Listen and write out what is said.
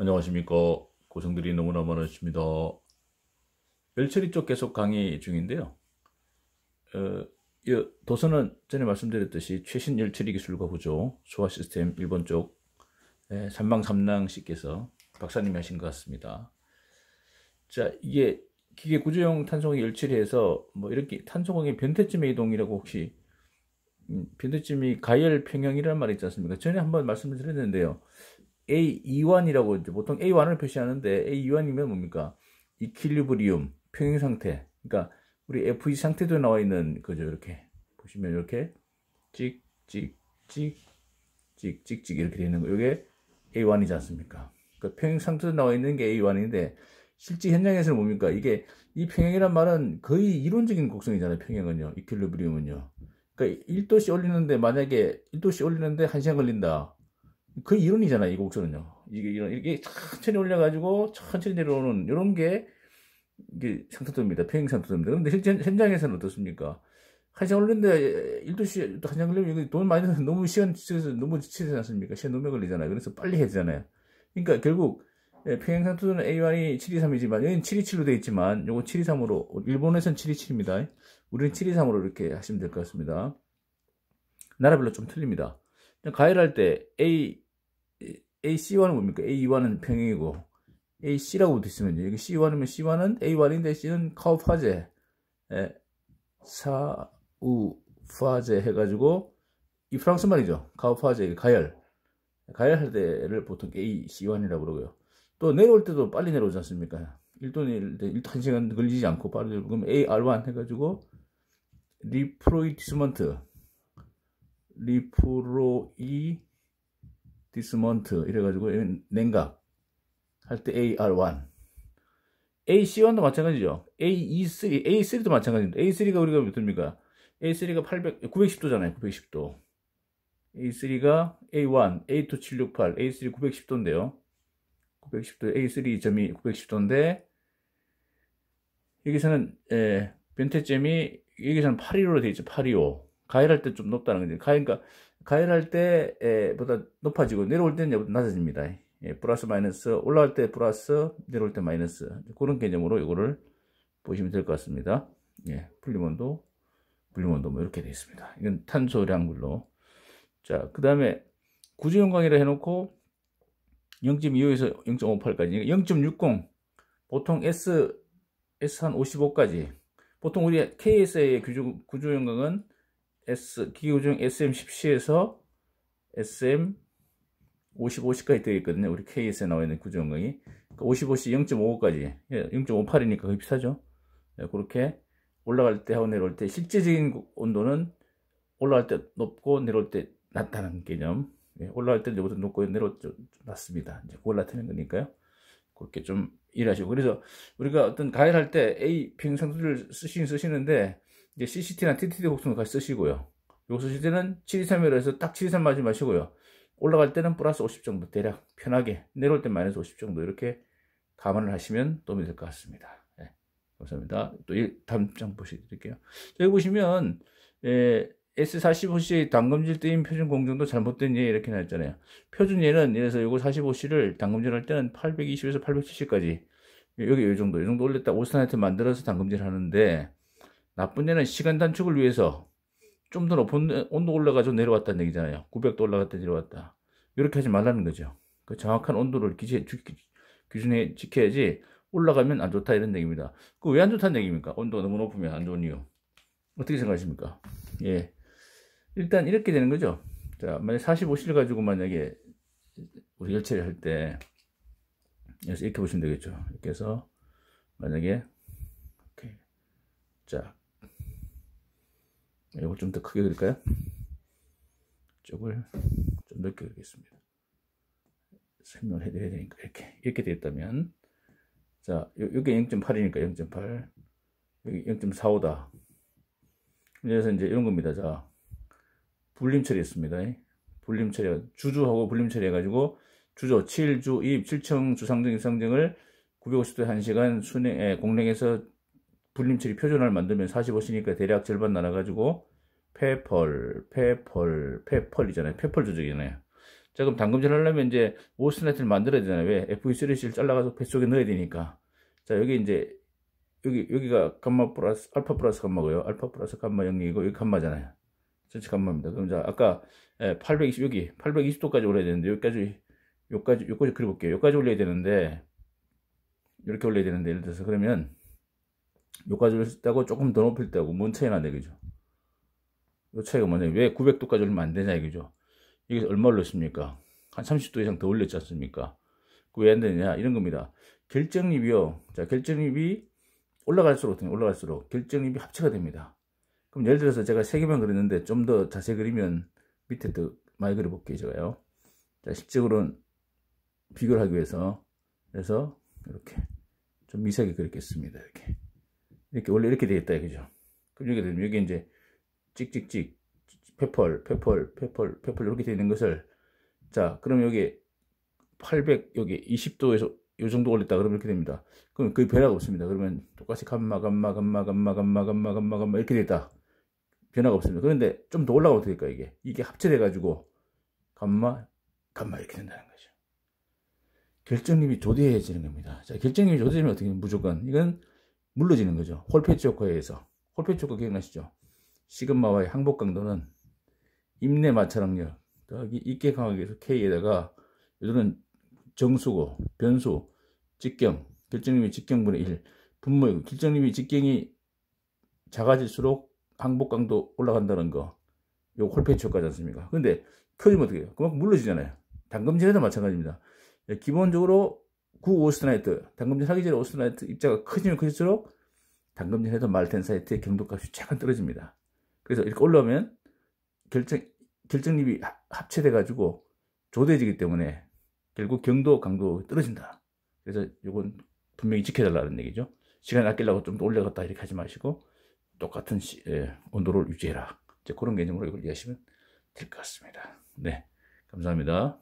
안녕하십니까. 고생들이 너무나 많으십니다. 멸처리 쪽 계속 강의 중인데요. 어, 이 도서는 전에 말씀드렸듯이 최신 열처리 기술과 구조, 소화 시스템 1번 쪽 예, 삼망삼랑 씨께서 박사님이 하신 것 같습니다. 자, 이게 기계 구조형 탄소공이 열처리에서 뭐 이렇게 탄소공이변태쯤의 이동이라고 혹시 음, 변태쯤이 가열 평형이라는 말이 있지 않습니까? 전에 한번 말씀을 드렸는데요. A21이라고 보통 A1을 표시하는데 A21이면 뭡니까? 이퀼리브리움 평행 상태. 그러니까 우리 f 2 e 상태도 나와 있는 거죠. 이렇게 보시면 이렇게 찍찍찍 찍찍찍 이렇게 되는 어있 거. 이게 A1이지 않습니까? 그러니까 평행 상태도 나와 있는 게 A1인데 실제 현장에서는 뭡니까? 이게 이 평행이란 말은 거의 이론적인 곡성이잖아요. 평행은요. 이퀼리브리움은요. 그러니까 1도씨 올리는데 만약에 1도씨 올리는데 1시간 걸린다. 그 이론이잖아요, 이 곡선은요. 이게 이런 이렇게 천천히 올려가지고 천천히 내려오는 이런 게 이게 상타도입니다. 평행상타도입니다. 그런데 실제 현장에서는 어떻습니까? 한 시간 걸리는데 12시 한시간 걸리면 돈 많이 드는 너무 시간 지쳐서 너무 지치지 않습니까? 시간 너무 걸리잖아요. 그래서 빨리 해야 되잖아요. 그러니까 결국 예, 평행상투는 A1이 723이지만 여기는 727로 되어 있지만 요거 723으로 일본에서는 727입니다. 우리는 723으로 이렇게 하시면 될 것 같습니다. 나라별로 좀 틀립니다. 가열할 때 A AC1은 뭡니까? A1은 평행이고 AC라고 붙으면요 여기 C1이면 C1은 A1인데 C는 카우파제 에, 사우파제 해가지고 이 프랑스 말이죠. 카우파제 가열 가열할 때를 보통 AC1이라고 그러고요. 또 내려올 때도 빨리 내려오지 않습니까? 1도 내릴 때 1시간 걸리지 않고 빠르게 그럼 AR1 해가지고 리프로이티스먼트 리프로이 this month 이래가지고 냉각 할 때 AR1 AC1도 마찬가지죠 A23, e A3도 마찬가지입니다 A3가 우리가 몇 도입니까? A3가 800, 910도잖아요 910도 A3가 A1, A2 768, A3 910도인데요 910도, A3 점이 910도인데 여기서는 에, 예, 변태점이 여기서는 815로 되어 있죠 825 가열할 때 좀 높다는 거죠. 가, 그러니까 가열할 때 보다 높아지고 내려올 때는 낮아집니다. 예, 플러스 마이너스 올라올 때 플러스 내려올 때 마이너스 그런 개념으로 이거를 보시면 될 것 같습니다. 예, 풀림온도 분리온도 뭐 이렇게 되어 있습니다. 이건 탄소량불로 자, 그 다음에 구조용광이라 해놓고 0.25에서 0.58까지 0.60 보통 S S 한 55까지 보통 우리 KSA의 구조, 구조용광은 S 기호 중 SM10C에서 SM55C까지 되어 있거든요. 우리 KS에 나와 있는 구조응용이 그러니까 55C 0.55까지 0.58이니까 거의 비슷하죠 예, 그렇게 올라갈 때하고 내려올 때 실제적인 온도는 올라갈 때 높고 내려올 때 낮다는 개념. 예, 올라갈 때는 이것도 높고 내려올 때 낮습니다. 이제 골라트는 거니까요. 그렇게 좀 일하시고 그래서 우리가 어떤 가열할 때 A 평상수를 쓰시긴 쓰시는데 이제 CCT나 TTD 곡선을 같이 쓰시고요. 요 쓰실 때는 723으로 해서 딱 723 맞지 마시고요. 올라갈 때는 플러스 50 정도 대략 편하게 내려올 때 마이너스 50 정도 이렇게 감안을 하시면 도움이 될 것 같습니다. 네, 감사합니다. 또 다음 장 보여드릴게요. 여기 보시면 예, S45C 당금질 때인 표준 공정도 잘못된 예 이렇게 나왔잖아요. 표준 예는 이래서 이거 45C를 당금질 할 때는 820에서 870까지 여기 이 정도, 이 정도 올렸다 오스타나이트 만들어서 당금질 하는데 나쁜 데는 시간 단축을 위해서 좀 더 높은 온도 올라가서 내려왔다는 얘기잖아요. 900도 올라갔다 내려왔다. 이렇게 하지 말라는 거죠. 그 정확한 온도를 기재, 기준에 지켜야지 올라가면 안 좋다 이런 얘기입니다. 그 왜 안 좋다는 얘기입니까? 온도가 너무 높으면 안 좋은 이유. 어떻게 생각하십니까? 예. 일단 이렇게 되는 거죠. 자, 만약 에 45실 가지고 만약에 우리 열체를 할 때, 이렇게 보시면 되겠죠. 이렇게 해서 만약에, 이렇게. 자, 이걸 좀 더 크게 그릴까요? 이 쪽을 좀 넓게 그리겠습니다. 설명을 해드려야 되니까 이렇게 이렇게 되었다면 자 여기 0.8이니까 0.8 여기 0.45다 그래서 이제 이런 겁니다 자 불림 처리했습니다 불림 처리 주주하고 불림 처리해 가지고 주조 7주 2입7층 주상정 입상정을 950도 1시간 순행 예, 공랭에서 불림처리 표준화를 만들면 45시니까 대략 절반 나눠가지고 페펄, 페펄, 페펄이잖아요. 페펄 조직이잖아요. 자, 그럼 당금질 하려면 이제 오스네트를 만들어야 되잖아요. 왜? FE3C를 잘라가서 뱃속에 넣어야 되니까. 자, 여기 이제, 여기, 여기가 감마 플러스, 알파 플러스 감마고요. 알파 플러스 감마 영역이고, 여기 감마잖아요. 전체 감마입니다. 그럼 자, 아까 820, 예, 여기, 820도까지 올려야 되는데, 여기까지, 여기까지, 여기까지 그려볼게요. 여기까지 올려야 되는데, 이렇게 올려야 되는데, 예를 들어서 그러면, 요까지 올렸을 때고 조금 더 높일 때고 하뭔 차이 나냐 이거죠. 요 차이가 뭐냐. 왜 900도까지 올리면 안 되냐 이거죠. 이게 얼마 올렸습니까? 한 30도 이상 더 올렸지 않습니까? 그 왜 안 되냐 이런 겁니다. 결정립이요. 자, 결정립이 올라갈수록 어떻게 올라갈수록 결정립이 합체가 됩니다. 그럼 예를 들어서 제가 3 개만 그렸는데 좀 더 자세히 그리면 밑에 더 많이 그려볼게요, 제가요. 자, 실적으로는 비교를 하기 위해서 그래서 이렇게 좀 미세하게 그렸겠습니다. 이렇게. 이렇게 원래 이렇게 되있다 그죠 그럼 여기 게 되면 여기 이제 찍찍찍 페펄 페펄 페펄 페펄 이렇게 되는 어있 것을 자 그럼 여기 800 여기 20도에서 이 정도 올렸다 그러면 이렇게 됩니다 그럼 그 변화가 없습니다 그러면 똑같이 감마 감마 감마 감마 감마 감마 감마 감마 이렇게 됐다 변화가 없습니다 그런데 좀 더 올라가면 어떻게 될까 이게 이게 합체돼 가지고 감마 감마 이렇게 된다는 거죠 결정님이 조대해지는 겁니다 자결정님이 조대되면 어떻게 무조건 이건 물러지는 거죠. 홀페 조커에 서 홀페 조커 기억나시죠? 시그마와의 항복 강도는 임내 마찰항력 더하기 입계 강하기에서 K에다가 요들은 정수고 변수 직경 결정님이 직경분의 1 분모이고 결정님이 직경이 작아질수록 항복 강도 올라간다는 거. 요 홀페치 효과지 않습니까? 근데 켜지면 어떻게 해요? 그만큼 물러지잖아요. 당금질에도 마찬가지입니다. 예, 기본적으로 구오스트라이트 당금질 사기 전에 오스트라이트 입자가 커지면 커질수록 당금질 해도 말텐사이트의 경도값이 최간 떨어집니다. 그래서 이렇게 올라오면 결정, 결정립이 합체돼가지고 조대지기 때문에 결국 경도, 강도 떨어진다. 그래서 이건 분명히 지켜달라는 얘기죠. 시간 아끼려고 좀 더 올려갔다 이렇게 하지 마시고 똑같은 시, 예, 온도를 유지해라. 이제 그런 개념으로 이걸 이해하시면 될 것 같습니다. 네. 감사합니다.